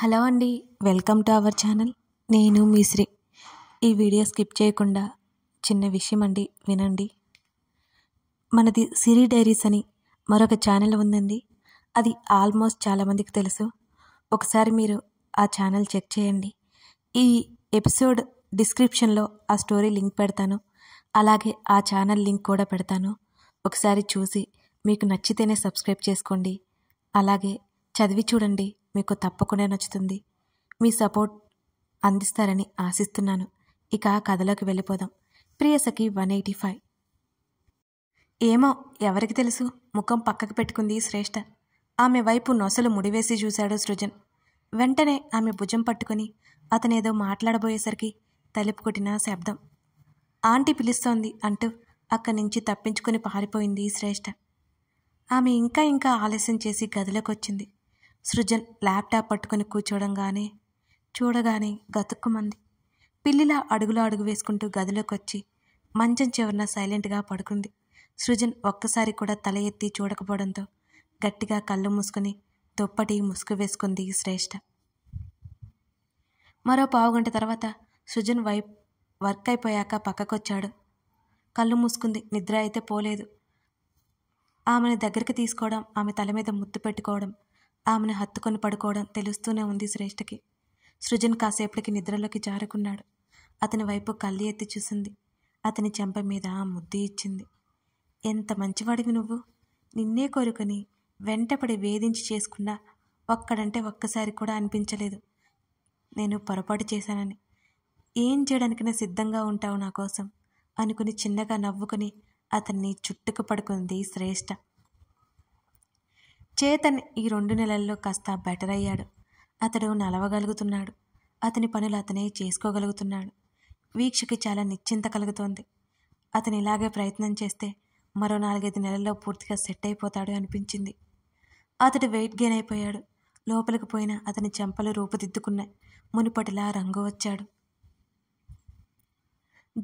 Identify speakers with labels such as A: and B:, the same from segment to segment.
A: hello అండి welcome to our channel నేను మీ శ్రీ ఈ వీడియో స్కిప్ చేయకుండా చిన్న విషయం అండి వినండి మనది సిరి డైరీస్ అని మరొక ఛానల్ ఉందండి అది ఆల్మోస్ట్ చాలామందికి తెలుసు ఒకసారి మీరు ఆ ఛానల్ చెక్ చేయండి ఈ ఎపిసోడ్ డిస్క్రిప్షన్లో ఆ స్టోరీ లింక్ పెడతాను అలాగే ఆ ఛానల్ లింక్ కూడా పెడతాను ఒకసారి చూసి మీకు నచ్చితేనే సబ్స్క్రైబ్ చేసుకోండి అలాగే చదివి చూడండి మీకు తప్పకుండా నచ్చుతుంది మీ సపోర్ట్ అందిస్తారని ఆశిస్తున్నాను ఇక కథలోకి వెళ్ళిపోదాం ప్రియసఖి వన్ ఎయిటీ ఫైవ్ ఏమో ఎవరికి తెలుసు ముఖం పక్కకు పెట్టుకుంది శ్రేష్ఠ ఆమె వైపు నొసలు ముడివేసి చూశాడు సృజన్ వెంటనే ఆమె భుజం పట్టుకుని అతనేదో మాట్లాడబోయేసరికి తలుపు కొట్టిన శబ్దం ఆంటీ పిలుస్తోంది అంటూ అక్కడి నుంచి తప్పించుకుని పారిపోయింది శ్రేష్ఠ ఆమె ఇంకా ఇంకా ఆలస్యం చేసి గదిలోకి వచ్చింది సృజన్ ల్యాప్టాప్ పట్టుకొని కూర్చోడంగానే చూడగానే గతుక్కుమంది పిల్లిలా అడుగులో అడుగు వేసుకుంటూ గదిలోకి వచ్చి మంచం చివరన సైలెంట్గా పడుకుంది సృజన్ ఒక్కసారి కూడా తల ఎత్తి చూడకపోవడంతో గట్టిగా కళ్ళు మూసుకుని దుప్పటి ముసుగు వేసుకుంది శ్రేష్ఠ మరో పావుగంట తర్వాత సృజన్ వైప్ వర్క్ అయిపోయాక పక్కకొచ్చాడు కళ్ళు మూసుకుంది నిద్ర అయితే పోలేదు ఆమెను దగ్గరికి తీసుకోవడం ఆమె తల మీద ముద్దు పెట్టుకోవడం ఆమెను హత్తుకొని పడుకోవడం తెలుస్తూనే ఉంది శ్రేష్ఠకి సృజన్ కాసేపటికి నిద్రలోకి జారుకున్నాడు అతని వైపు కళ్ళు ఎత్తి చూసింది అతని చెంప మీద ముద్ది ఇచ్చింది ఎంత మంచివాడివి నువ్వు నిన్నే కోరుకొని వెంటపడి వేధించి చేసుకున్నా ఒక్కడంటే ఒక్కసారి కూడా అనిపించలేదు నేను పొరపాటు చేశానని ఏం చేయడానికైనా సిద్ధంగా ఉంటావు నా కోసం అనుకుని చిన్నగా నవ్వుకుని అతన్ని చుట్టుకు పడుకుంది శ్రేష్ఠ చేతన్ ఈ రెండు నెలల్లో కాస్త బెటర్ అయ్యాడు అతడు నలవగలుగుతున్నాడు అతని పనులు అతనే చేసుకోగలుగుతున్నాడు వీక్షకి చాలా నిశ్చింత కలుగుతోంది అతను ఇలాగే ప్రయత్నం చేస్తే మరో నాలుగైదు నెలల్లో పూర్తిగా సెట్ అయిపోతాడు అనిపించింది అతడు వెయిట్ గెయిన్ అయిపోయాడు లోపలికి పోయిన అతని చెంపలు రూపుదిద్దుకున్నాయి మునుపటిలా రంగు వచ్చాడు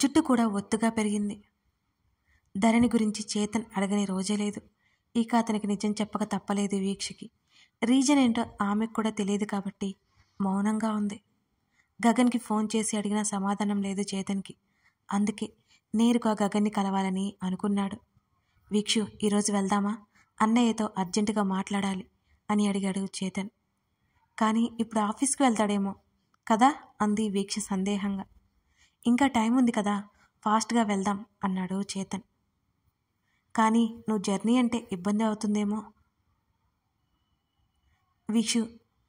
A: జుట్టు కూడా ఒత్తుగా పెరిగింది ధరణి గురించి చేతన్ అడగని రోజే లేదు ఇక అతనికి నిజం చెప్పక తప్పలేదు వీక్షకి రీజన్ ఏంటో ఆమెకు కూడా తెలియదు కాబట్టి మౌనంగా ఉంది గగన్కి ఫోన్ చేసి అడిగినా సమాధానం లేదు చేతన్కి అందుకే నేరుగా గగన్ని కలవాలని అనుకున్నాడు వీక్షు ఈరోజు వెళ్దామా అన్నయ్యతో అర్జెంటుగా మాట్లాడాలి అని అడిగాడు చేతన్ కానీ ఇప్పుడు ఆఫీస్కి వెళ్తాడేమో కదా అంది వీక్ష సందేహంగా ఇంకా టైం ఉంది కదా ఫాస్ట్గా వెళ్దాం అన్నాడు చేతన్ కానీ నువ్వు జర్నీ అంటే ఇబ్బంది అవుతుందేమో విషు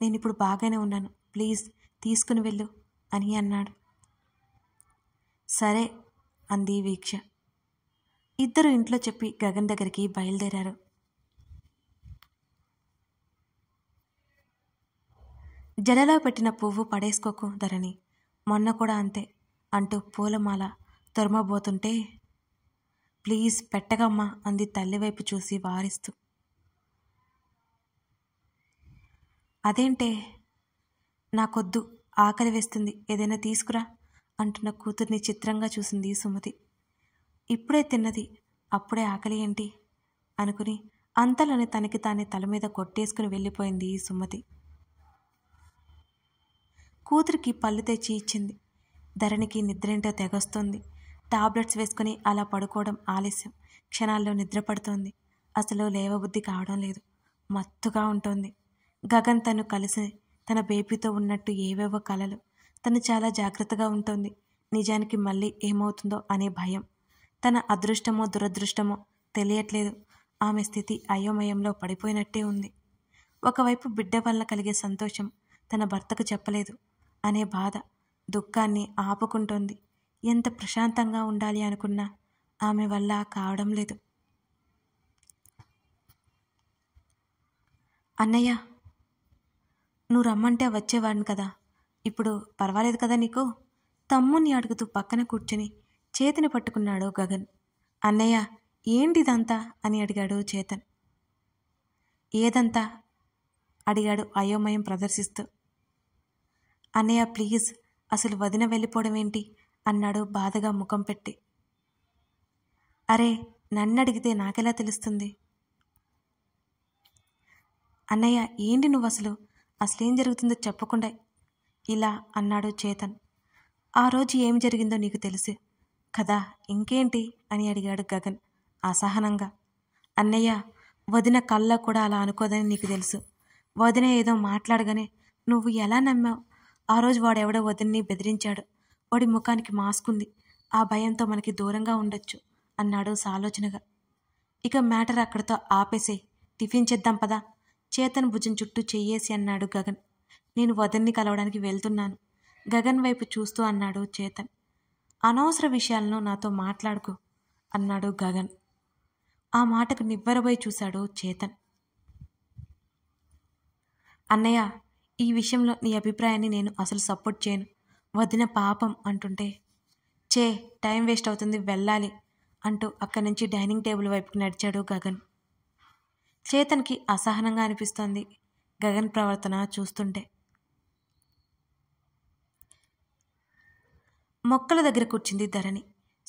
A: నేను ఇప్పుడు బాగానే ఉన్నాను ప్లీజ్ తీసుకుని వెళ్ళు అని అన్నాడు సరే అంది వీక్ష ఇద్దరు ఇంట్లో చెప్పి గగన్ దగ్గరికి బయలుదేరారు జడలో పెట్టిన పువ్వు పడేసుకోకు ధరణి మొన్న కూడా అంతే అంటూ పూలమాల తొరమబోతుంటే ప్లీజ్ పెట్టగమ్మా అంది తల్లి వైపు చూసి వారిస్తూ అదేంటే నాకొద్దు ఆకలి వేస్తుంది ఏదైనా తీసుకురా అంటున్న కూతుర్ని చిత్రంగా చూసింది సుమతి ఇప్పుడే తిన్నది అప్పుడే ఆకలి ఏంటి అనుకుని అంతలోనే తనకి తానే తల మీద కొట్టేసుకుని వెళ్ళిపోయింది సుమతి కూతురికి పళ్ళు తెచ్చి ఇచ్చింది ధరణికి నిద్రేంటో తెగొస్తుంది టాబ్లెట్స్ వేసుకుని అలా పడుకోవడం ఆలస్యం క్షణాల్లో నిద్రపడుతోంది అసలు లేవబుద్ధి కావడం లేదు మత్తుగా ఉంటుంది గగన్ తను కలిసి తన బేబీతో ఉన్నట్టు ఏవేవో కలలు తను చాలా జాగ్రత్తగా ఉంటుంది నిజానికి మళ్ళీ ఏమవుతుందో అనే భయం తన అదృష్టమో దురదృష్టమో తెలియట్లేదు ఆమె స్థితి అయోమయంలో పడిపోయినట్టే ఉంది ఒకవైపు బిడ్డ వల్ల కలిగే సంతోషం తన భర్తకు చెప్పలేదు అనే బాధ దుఃఖాన్ని ఆపుకుంటోంది ఎంత ప్రశాంతంగా ఉండాలి అనుకున్నా ఆమె వల్ల కావడం లేదు అన్నయ్య నువ్వు రమ్మంటే వచ్చేవాడిని కదా ఇప్పుడు పర్వాలేదు కదా నీకు తమ్ముని అడుగుతూ పక్కన కూర్చుని చేతిని పట్టుకున్నాడు గగన్ అన్నయ్య ఏంటిదంతా అని అడిగాడు చేతన్ ఏదంతా అడిగాడు అయోమయం ప్రదర్శిస్తూ అన్నయ్య ప్లీజ్ అసలు వదిన వెళ్ళిపోవడం ఏంటి అన్నాడు బాధగా ముఖం పెట్టి అరే నన్నడిగితే నాకెలా తెలుస్తుంది అన్నయ్య ఏంటి నువ్వు అసలు అసలేం జరుగుతుందో చెప్పకుండా ఇలా అన్నాడు చేతన్ ఆ రోజు ఏమి జరిగిందో నీకు తెలుసు కదా ఇంకేంటి అని అడిగాడు గగన్ అసహనంగా అన్నయ్య వదిన కళ్ళ కూడా అలా అనుకోదని నీకు తెలుసు వదిన ఏదో మాట్లాడగానే నువ్వు ఎలా నమ్మావు ఆ రోజు వాడెవడో వదిన్ని బెదిరించాడు వాడి ముఖానికి మాస్క్ ఉంది ఆ భయంతో మనకి దూరంగా ఉండొచ్చు అన్నాడు సాలోచనగా ఇక మ్యాటర్ అక్కడితో ఆపేసే టిఫిన్ చేద్దాం పదా చేతన్ భుజం చుట్టూ చెయ్యేసి అన్నాడు గగన్ నేను వదన్ని కలవడానికి వెళ్తున్నాను గగన్ వైపు చూస్తూ అన్నాడు చేతన్ అనవసర విషయాలను నాతో మాట్లాడుకో అన్నాడు గగన్ ఆ మాటకు నివ్వరబోయి చూశాడు చేతన్ అన్నయ్య ఈ విషయంలో నీ అభిప్రాయాన్ని నేను అసలు సపోర్ట్ చేయను వదిన పాపం అంటుంటే చే టైం వేస్ట్ అవుతుంది వెళ్ళాలి అంటూ అక్కడి నుంచి డైనింగ్ టేబుల్ వైపుకి నడిచాడు గగన్ చేతనికి అసహనంగా అనిపిస్తోంది గగన్ ప్రవర్తన చూస్తుంటే మొక్కల దగ్గర కూర్చుంది ధరణి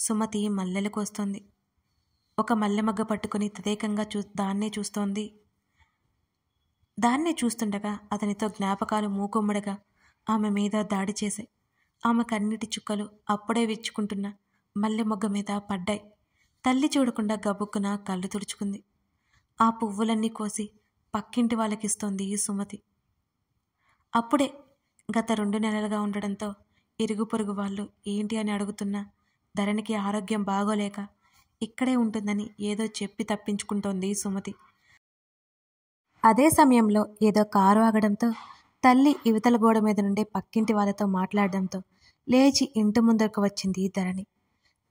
A: సుమతి మల్లెలకు వస్తోంది ఒక మల్లెమగ్గ పట్టుకుని తదేకంగా చూ దాన్నే చూస్తోంది దాన్నే చూస్తుండగా అతనితో జ్ఞాపకాలు మూకుమ్మడగా ఆమె మీద దాడి చేశాయి ఆమె కన్నీటి చుక్కలు అప్పుడే విచ్చుకుంటున్న మల్లె మొగ్గ మీద పడ్డాయి తల్లి చూడకుండా గబుక్కున కళ్ళు తుడుచుకుంది ఆ పువ్వులన్నీ కోసి పక్కింటి వాళ్ళకిస్తోంది సుమతి అప్పుడే గత రెండు నెలలుగా ఉండడంతో ఇరుగు పొరుగు వాళ్ళు ఏంటి అని అడుగుతున్నా ధరణికి ఆరోగ్యం బాగోలేక ఇక్కడే ఉంటుందని ఏదో చెప్పి తప్పించుకుంటోంది సుమతి అదే సమయంలో ఏదో కారు ఆగడంతో తల్లి ఇవతల గోడ మీద నుండి పక్కింటి వాళ్ళతో మాట్లాడడంతో లేచి ఇంటి ముందరకు వచ్చింది ధరణి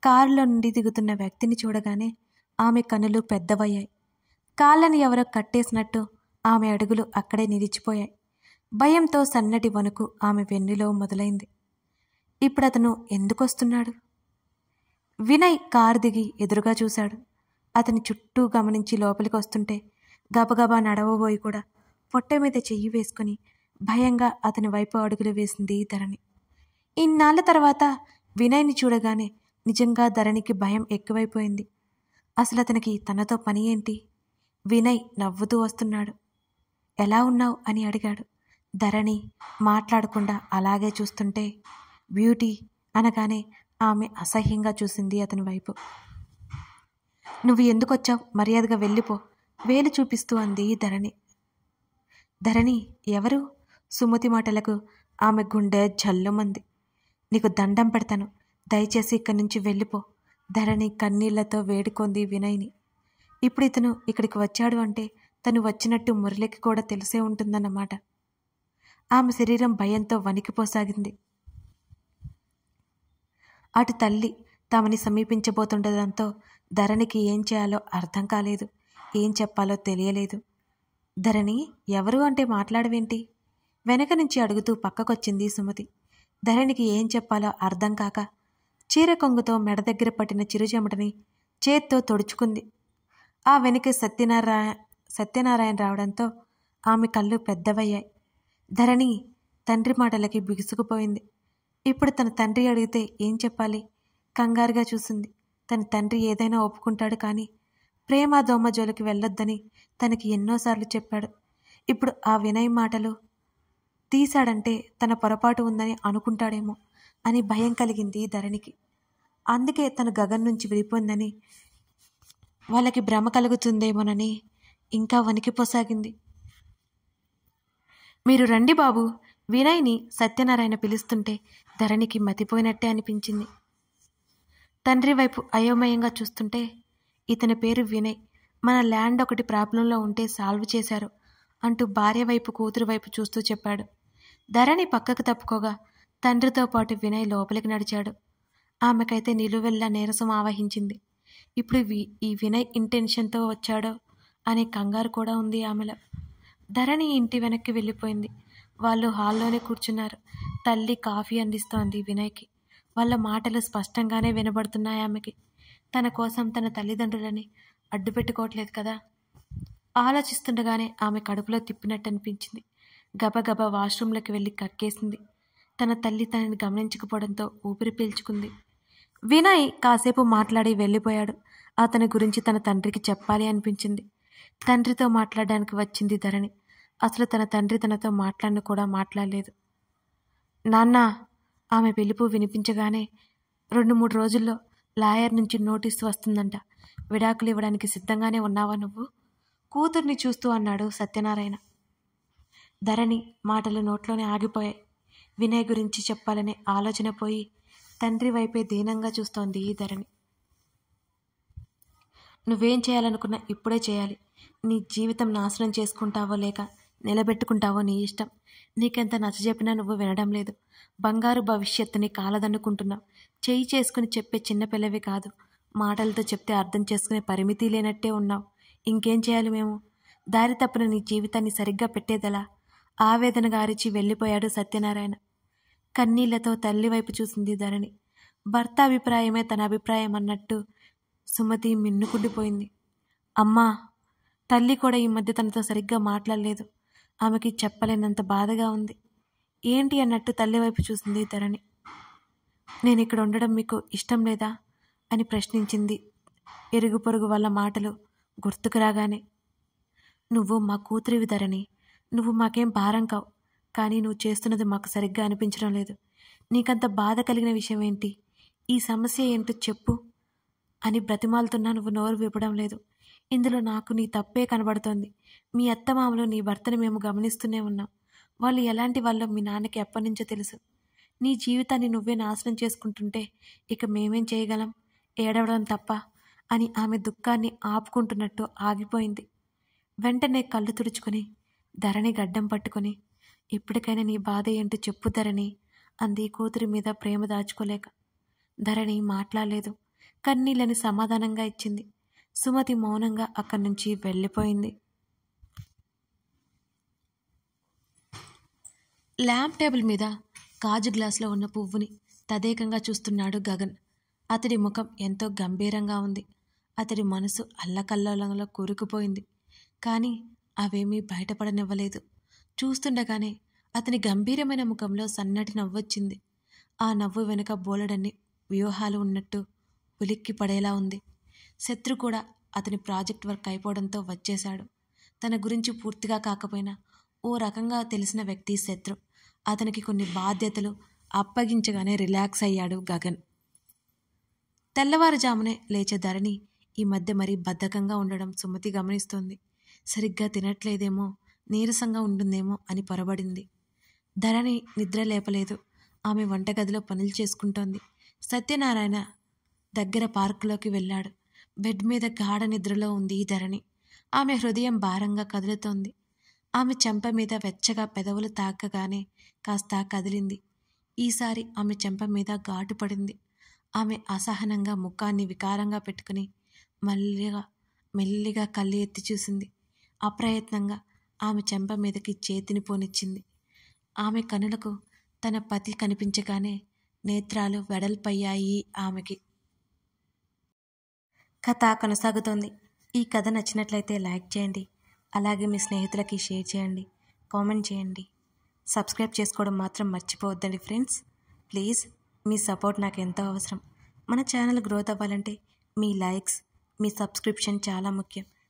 A: కారులో నుండి దిగుతున్న వ్యక్తిని చూడగానే ఆమె కనులు పెద్దవయ్యాయి కాళ్ళని ఎవరో కట్టేసినట్టు ఆమె అడుగులు అక్కడే నిలిచిపోయాయి భయంతో సన్నటి వణుకు ఆమె వెన్నులో మొదలైంది ఇప్పుడు అతను ఎందుకొస్తున్నాడు వినయ్ కారు దిగి ఎదురుగా చూశాడు అతని చుట్టూ గమనించి లోపలికి వస్తుంటే గబగబా నడవబోయి కూడా పొట్ట మీద చెయ్యి వేసుకుని భయంగా అతని వైపు అడుగులు వేసింది ధరణి ఇన్నాళ్ళ తర్వాత వినయ్ని చూడగానే నిజంగా ధరణికి భయం ఎక్కువైపోయింది అసలు అతనికి తనతో పని ఏంటి వినయ్ నవ్వుతూ వస్తున్నాడు ఎలా ఉన్నావు అని అడిగాడు ధరణి మాట్లాడకుండా అలాగే చూస్తుంటే బ్యూటీ అనగానే ఆమె అసహ్యంగా చూసింది అతని వైపు నువ్వు ఎందుకొచ్చావు మర్యాదగా వెళ్ళిపో వేలు చూపిస్తూ అంది ధరణి ధరణి ఎవరు సుమతి మాటలకు ఆమె గుండె జల్లుమంది నీకు దండం పెడతాను దయచేసి ఇక్కడి నుంచి వెళ్ళిపో ధరణి కన్నీళ్లతో వేడుకొంది వినయ్ని ఇప్పుడు ఇతను ఇక్కడికి వచ్చాడు అంటే తను వచ్చినట్టు మురళికి కూడా తెలిసే ఉంటుందన్నమాట ఆమె శరీరం భయంతో వణికిపోసాగింది అటు తల్లి తమని సమీపించబోతుండడంతో ధరణికి ఏం చేయాలో అర్థం కాలేదు ఏం చెప్పాలో తెలియలేదు ధరణి ఎవరు అంటే మాట్లాడవేంటి వెనక నుంచి అడుగుతూ పక్కకొచ్చింది సుమతి ధరణికి ఏం చెప్పాలో అర్థం కాక చీర కొంగుతో మెడ దగ్గర పట్టిన చిరుజమటని చేత్తో తొడుచుకుంది ఆ వెనుక సత్యనారాయణ సత్యనారాయణ రావడంతో ఆమె కళ్ళు పెద్దవయ్యాయి ధరణి తండ్రి మాటలకి బిగుసుకుపోయింది ఇప్పుడు తన తండ్రి అడిగితే ఏం చెప్పాలి కంగారుగా చూసింది తన తండ్రి ఏదైనా ఒప్పుకుంటాడు కానీ ప్రేమ దోమ జోలికి వెళ్ళొద్దని తనకి ఎన్నోసార్లు చెప్పాడు ఇప్పుడు ఆ వినయ్ మాటలు తీశాడంటే తన పొరపాటు ఉందని అనుకుంటాడేమో అని భయం కలిగింది ధరణికి అందుకే తను గగన్ నుంచి విడిపోయిందని వాళ్ళకి భ్రమ కలుగుతుందేమోనని ఇంకా వణికిపోసాగింది మీరు రండి బాబు వినయ్ని సత్యనారాయణ పిలుస్తుంటే ధరణికి మతిపోయినట్టే అనిపించింది తండ్రి వైపు అయోమయంగా చూస్తుంటే ఇతని పేరు వినయ్ మన ల్యాండ్ ఒకటి ప్రాబ్లంలో ఉంటే సాల్వ్ చేశారు అంటూ భార్య వైపు కూతురు వైపు చూస్తూ చెప్పాడు ధరణి పక్కకు తప్పుకోగా తండ్రితో పాటు వినయ్ లోపలికి నడిచాడు ఆమెకైతే నిలువెల్లా నీరసం ఆవహించింది ఇప్పుడు ఈ వినయ్ ఇంటెన్షన్తో వచ్చాడో అనే కంగారు కూడా ఉంది ఆమెలో ధరణి ఇంటి వెనక్కి వెళ్ళిపోయింది వాళ్ళు హాల్లోనే కూర్చున్నారు తల్లి కాఫీ అందిస్తోంది వినయ్కి వాళ్ళ మాటలు స్పష్టంగానే వినబడుతున్నాయి ఆమెకి తన కోసం తన తల్లిదండ్రులని అడ్డుపెట్టుకోవట్లేదు కదా ఆలోచిస్తుండగానే ఆమె కడుపులో తిప్పినట్టు అనిపించింది గబగబా వాష్రూమ్లోకి వెళ్ళి కక్కేసింది తన తల్లి తనని గమనించకపోవడంతో ఊపిరి పీల్చుకుంది వినయ్ కాసేపు మాట్లాడి వెళ్ళిపోయాడు అతని గురించి తన తండ్రికి చెప్పాలి అనిపించింది తండ్రితో మాట్లాడడానికి వచ్చింది ధరణి అసలు తన తండ్రి తనతో మాట్లాడిన కూడా మాట్లాడలేదు నాన్న ఆమె పిలుపు వినిపించగానే రెండు మూడు రోజుల్లో లాయర్ నుంచి నోటీసు వస్తుందంట విడాకులు ఇవ్వడానికి సిద్ధంగానే ఉన్నావా నువ్వు కూతుర్ని చూస్తూ అన్నాడు సత్యనారాయణ ధరణి మాటలు నోట్లోనే ఆగిపోయాయి వినయ్ గురించి చెప్పాలనే ఆలోచన పోయి తండ్రి వైపే దీనంగా చూస్తోంది ఈ ధరణి నువ్వేం చేయాలనుకున్నా ఇప్పుడే చేయాలి నీ జీవితం నాశనం చేసుకుంటావో లేక నిలబెట్టుకుంటావో నీ ఇష్టం నీకెంత నచ్చజెప్పినా నువ్వు వినడం లేదు బంగారు భవిష్యత్తుని కాలదన్నుకుంటున్నావు చేయి చేసుకుని చెప్పే చిన్నపిల్లవి కాదు మాటలతో చెప్తే అర్థం చేసుకునే పరిమితి లేనట్టే ఉన్నావు ఇంకేం చేయాలి మేము దారి తప్పున నీ జీవితాన్ని సరిగ్గా పెట్టేదలా ఆవేదనగా అరిచి వెళ్ళిపోయాడు సత్యనారాయణ కన్నీళ్లతో తల్లివైపు చూసింది ధరణి భర్త అభిప్రాయమే తన అభిప్రాయం అన్నట్టు సుమతి మిన్నుకుండిపోయింది అమ్మా తల్లి కూడా ఈ మధ్య తనతో సరిగ్గా మాట్లాడలేదు ఆమెకి చెప్పలేనంత బాధగా ఉంది ఏంటి అన్నట్టు తల్లి వైపు చూసింది ధరణి నేను ఇక్కడ ఉండడం మీకు ఇష్టం లేదా అని ప్రశ్నించింది ఎరుగు పొరుగు వాళ్ళ మాటలు గుర్తుకు రాగానే నువ్వు మా కూతురివి ధరణి నువ్వు మాకేం భారం కావు కానీ నువ్వు చేస్తున్నది మాకు సరిగ్గా అనిపించడం లేదు నీకంత బాధ కలిగిన విషయం ఏంటి ఈ సమస్య ఏంటో చెప్పు అని బ్రతిమాలుతున్నా నువ్వు నోరు విప్పడం లేదు ఇందులో నాకు నీ తప్పే కనబడుతోంది మీ అత్తమామలు నీ భర్తను మేము గమనిస్తూనే ఉన్నాం వాళ్ళు ఎలాంటి వాళ్ళో మీ నాన్నకి ఎప్పటి నుంచో తెలుసు నీ జీవితాన్ని నువ్వే నాశనం చేసుకుంటుంటే ఇక మేమేం చేయగలం ఏడవడం తప్ప అని ఆమె దుఃఖాన్ని ఆపుకుంటున్నట్టు ఆగిపోయింది వెంటనే కళ్ళు తుడుచుకొని ధరణి గడ్డం పట్టుకుని ఇప్పటికైనా నీ బాధ ఏంటో చెప్పు ధరణి అంది కూతురి మీద ప్రేమ దాచుకోలేక ధరణి మాట్లాడలేదు కన్నీళ్ళని సమాధానంగా ఇచ్చింది సుమతి మౌనంగా అక్కడి నుంచి వెళ్ళిపోయింది ల్యాంప్ టేబుల్ మీద గాజు గ్లాస్లో ఉన్న పువ్వుని తదేకంగా చూస్తున్నాడు గగన్ అతడి ముఖం ఎంతో గంభీరంగా ఉంది అతడి మనసు అల్లకల్లోలంలో కూరుకుపోయింది కానీ అవేమీ బయటపడనివ్వలేదు చూస్తుండగానే అతని గంభీరమైన ముఖంలో సన్నటి నవ్వొచ్చింది ఆ నవ్వు వెనుక బోలెడన్ని వ్యూహాలు ఉన్నట్టు ఉలిక్కి పడేలా ఉంది శత్రు కూడా అతని ప్రాజెక్ట్ వర్క్ అయిపోవడంతో వచ్చేశాడు తన గురించి పూర్తిగా కాకపోయినా ఓ రకంగా తెలిసిన వ్యక్తి శత్రు అతనికి కొన్ని బాధ్యతలు అప్పగించగానే రిలాక్స్ అయ్యాడు గగన్ తెల్లవారుజామునే లేచే ధరణి ఈ మధ్య మరీ బద్ధకంగా ఉండడం సుమతి గమనిస్తోంది సరిగ్గా తినట్లేదేమో నీరసంగా ఉంటుందేమో అని పొరబడింది ధరణి నిద్ర లేపలేదు ఆమె వంటగదిలో పనులు చేసుకుంటోంది సత్యనారాయణ దగ్గర పార్కులోకి వెళ్ళాడు బెడ్ మీద గాఢ నిద్రలో ఉంది ఈ ధరణి ఆమె హృదయం భారంగా కదులుతోంది ఆమె చెంప మీద వెచ్చగా పెదవులు తాకగానే కాస్త కదిలింది ఈసారి ఆమె చెంప మీద ఘాటు పడింది ఆమె అసహనంగా ముఖాన్ని వికారంగా పెట్టుకుని మల్లిగా మెల్లిగా కళ్ళు ఎత్తి చూసింది అప్రయత్నంగా ఆమె చెంప మీదకి చేతిని పోనిచ్చింది ఆమె కనులకు తన పతి కనిపించగానే నేత్రాలు వెడల్పయ్యాయి ఆమెకి కథ కొనసాగుతోంది ఈ కథ నచ్చినట్లయితే లైక్ చేయండి అలాగే మీ స్నేహితులకి షేర్ చేయండి కామెంట్ చేయండి సబ్స్క్రైబ్ చేసుకోవడం మాత్రం మర్చిపోవద్దండి ఫ్రెండ్స్ ప్లీజ్ మీ సపోర్ట్ నాకు ఎంతో అవసరం మన ఛానల్ గ్రోత్ అవ్వాలంటే మీ లైక్స్ మీ సబ్స్క్రిప్షన్ చాలా ముఖ్యం